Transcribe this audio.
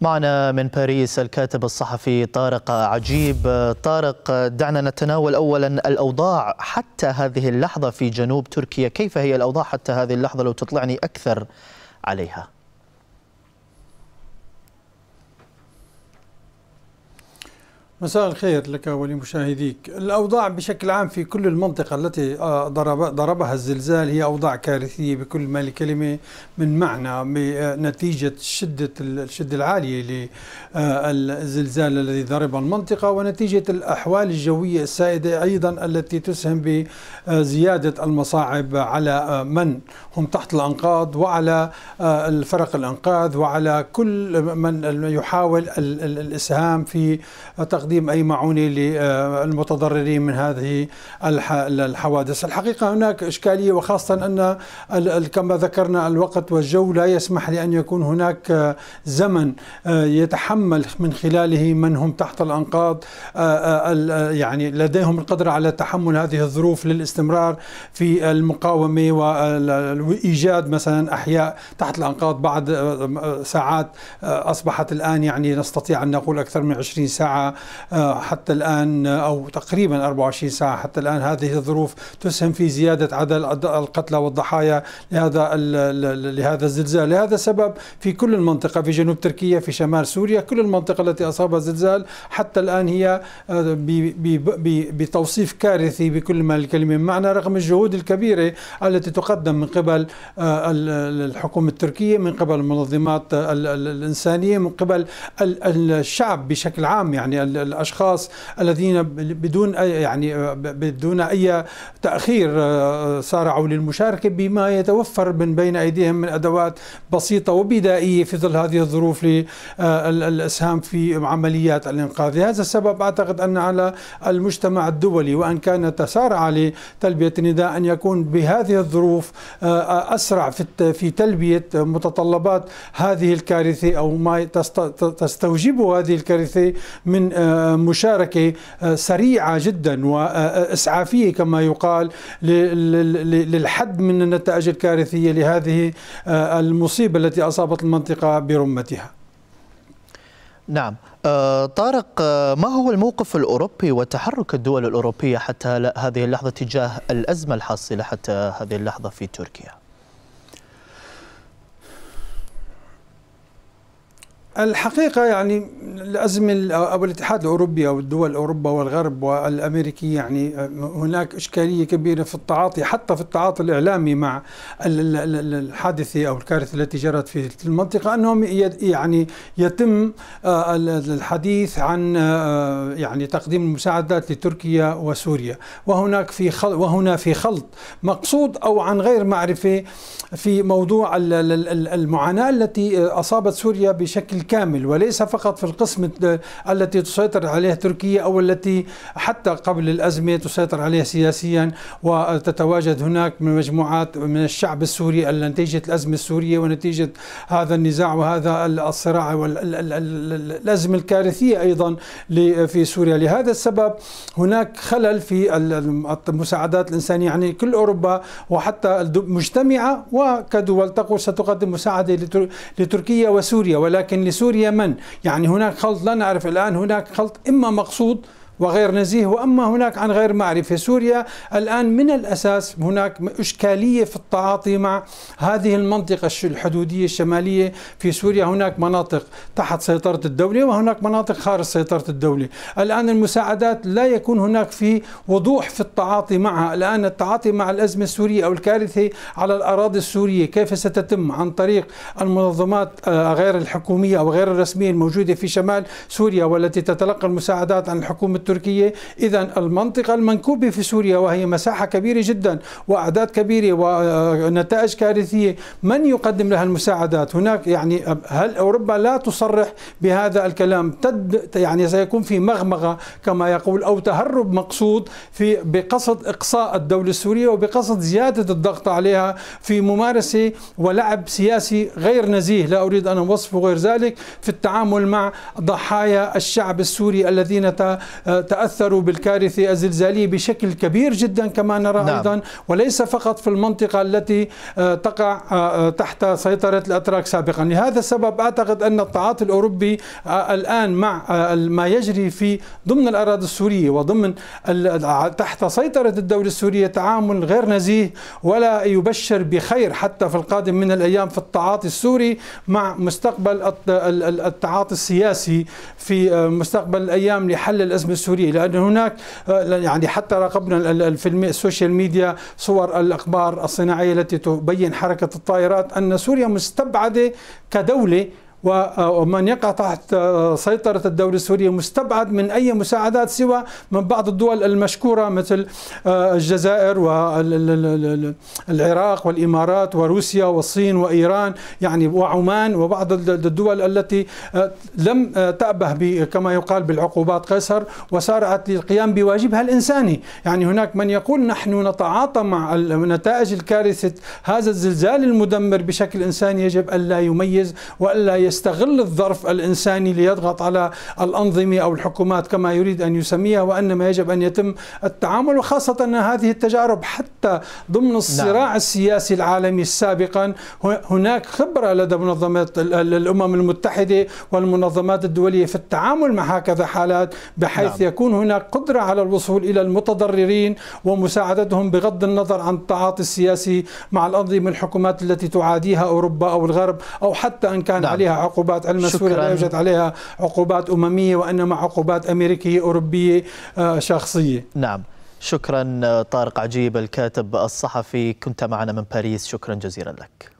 معنا من باريس الكاتب الصحفي طارق عجيب طارق دعنا نتناول اولا الاوضاع حتى هذه اللحظه في جنوب تركيا كيف هي الاوضاع حتى هذه اللحظه لو تطلعني اكثر عليها مساء الخير لك ولمشاهديك الأوضاع بشكل عام في كل المنطقة التي آه، ضربها الزلزال هي أوضاع كارثية بكل ما لكلمة من معنى آه، نتيجة شدة الشدة العالية للزلزال آه، الذي ضرب المنطقة ونتيجة الأحوال الجوية السائدة أيضا التي تسهم بزيادة المصاعب على من هم تحت الأنقاض وعلى الفرق الأنقاذ وعلى كل من يحاول الإسهام في تقديم تقديم أي معونة للمتضررين من هذه الحوادث الحقيقة هناك إشكالية وخاصة أن كما ذكرنا الوقت والجو لا يسمح لأن يكون هناك زمن يتحمل من خلاله من هم تحت الأنقاض يعني لديهم القدرة على تحمل هذه الظروف للاستمرار في المقاومة وإيجاد مثلا أحياء تحت الأنقاض بعد ساعات أصبحت الآن يعني نستطيع أن نقول أكثر من 20 ساعة آه، حتى الآن أو تقريبا 24 ساعة حتى الآن هذه الظروف تسهم في زيادة عدد القتلى والضحايا لهذا لهذا الزلزال لهذا السبب في كل المنطقة في جنوب تركيا في شمال سوريا كل المنطقة التي أصابها الزلزال حتى الآن هي آه، بتوصيف كارثي بكل ما الكلمة معنى رغم الجهود الكبيرة التي تقدم من قبل آه، الحكومة التركية من قبل المنظمات الإنسانية من قبل الشعب بشكل عام يعني الاشخاص الذين بدون أي يعني آه، بدون اي تاخير سارعوا آه، للمشاركه بما يتوفر من بين ايديهم من ادوات بسيطه وبدائيه في ظل هذه الظروف للاسهام آه، في عمليات الانقاذ، لهذا السبب اعتقد ان على المجتمع الدولي وان كان تسارع لتلبيه النداء ان يكون بهذه الظروف اسرع في في تلبيه متطلبات هذه الكارثه او ما تستوجبه هذه الكارثه من مشاركة آه، سريعة جدا وإسعافية كما يقال للحد من النتائج الكارثية لهذه آه، المصيبة التي أصابت المنطقة برمتها نعم آه، طارق ما هو الموقف الأوروبي وتحرك الدول الأوروبية حتى هذه اللحظة تجاه الأزمة الحاصلة حتى هذه اللحظة في تركيا؟ الحقيقة يعني الأزمة أو الاتحاد الأوروبي أو الدول أوروبا والغرب والأمريكي يعني هناك إشكالية كبيرة في التعاطي حتى في التعاطي الإعلامي مع الحادثة أو الكارثة التي جرت في المنطقة أنهم يعني يتم آه، الحديث عن آه، يعني تقديم المساعدات لتركيا وسوريا وهناك في خلط وهنا في خلط مقصود أو عن غير معرفة في موضوع المعاناة التي آه، أصابت سوريا بشكل بالكامل وليس فقط في القسم التي تسيطر عليه تركيا أو التي حتى قبل الأزمة تسيطر عليه سياسيا وتتواجد هناك من مجموعات من الشعب السوري نتيجة الأزمة السورية ونتيجة هذا النزاع وهذا الصراع والأزمة الكارثية أيضا في سوريا لهذا السبب هناك خلل في المساعدات الإنسانية يعني كل أوروبا وحتى مجتمعة وكدول تقول ستقدم مساعدة لتركيا وسوريا ولكن لسوريا سوريا من يعني هناك خلط لا نعرف الآن هناك خلط إما مقصود وغير نزيه وأما هناك عن غير معرفة سوريا الآن من الأساس هناك إشكالية في التعاطي مع هذه المنطقة الحدودية الشمالية في سوريا هناك مناطق تحت سيطرة الدولة وهناك مناطق خارج سيطرة الدولة الآن المساعدات لا يكون هناك في وضوح في التعاطي معها الآن التعاطي مع الأزمة السورية أو الكارثة على الأراضي السورية كيف ستتم عن طريق المنظمات آه، غير الحكومية أو غير الرسمية الموجودة في شمال سوريا والتي تتلقى المساعدات عن الحكومة تركية إذا المنطقة المنكوبة في سوريا وهي مساحة كبيرة جدا وأعداد كبيرة ونتائج كارثية من يقدم لها المساعدات هناك يعني هل أوروبا لا تصرح بهذا الكلام تد يعني سيكون في مغمغة كما يقول أو تهرب مقصود في بقصد إقصاء الدولة السورية وبقصد زيادة الضغط عليها في ممارسة ولعب سياسي غير نزيه لا أريد أن أوصفه غير ذلك في التعامل مع ضحايا الشعب السوري الذين تأثروا بالكارثة الزلزالية بشكل كبير جدا كما نرى نعم. أيضا وليس فقط في المنطقة التي آه، تقع آه، آه، تحت سيطرة الأتراك سابقا لهذا السبب أعتقد أن التعاطي الأوروبي الآن مع ما يجري في ضمن الأراضي السورية وضمن تحت سيطرة الدولة السورية تعامل غير نزيه ولا يبشر بخير حتى في القادم من الأيام في التعاطي السوري مع مستقبل التعاطي السياسي في مستقبل الأيام لحل الأزمة السورية السوريه لأن هناك آه، يعني حتى راقبنا في السوشيال ميديا صور الاخبار الصناعية التي تبين حركة الطائرات أن سوريا مستبعدة كدولة ومن يقع تحت سيطرة الدولة السورية مستبعد من أي مساعدات سوى من بعض الدول المشكورة مثل آه، الجزائر والعراق والإمارات وروسيا والصين وإيران يعني وعمان وبعض الدول التي آه، لم آه، تأبه كما يقال بالعقوبات قيصر وسارعت للقيام بواجبها الإنساني يعني هناك من يقول نحن نتعاطى مع نتائج الكارثة هذا الزلزال المدمر بشكل إنساني يجب ألا يميز وألا يستغل الظرف الإنساني ليضغط على الأنظمة أو الحكومات كما يريد أن يسميها وإنما يجب أن يتم التعامل وخاصة أن هذه التجارب حتى ضمن نعم. الصراع نعم. السياسي العالمي سابقا هناك خبرة لدى منظمات الأمم المتحدة والمنظمات الدولية في التعامل مع هكذا حالات بحيث نعم. يكون هناك قدرة على الوصول إلى المتضررين ومساعدتهم بغض النظر عن التعاطي السياسي مع الأنظمة الحكومات التي تعاديها أوروبا أو الغرب أو حتى أن كان نعم. عليها عقوبات علم سوريا لا يوجد عليها عقوبات أممية وإنما عقوبات أمريكية أوروبية آه، شخصية نعم شكرا آه، طارق عجيب الكاتب الصحفي كنت معنا من باريس شكرا جزيلا لك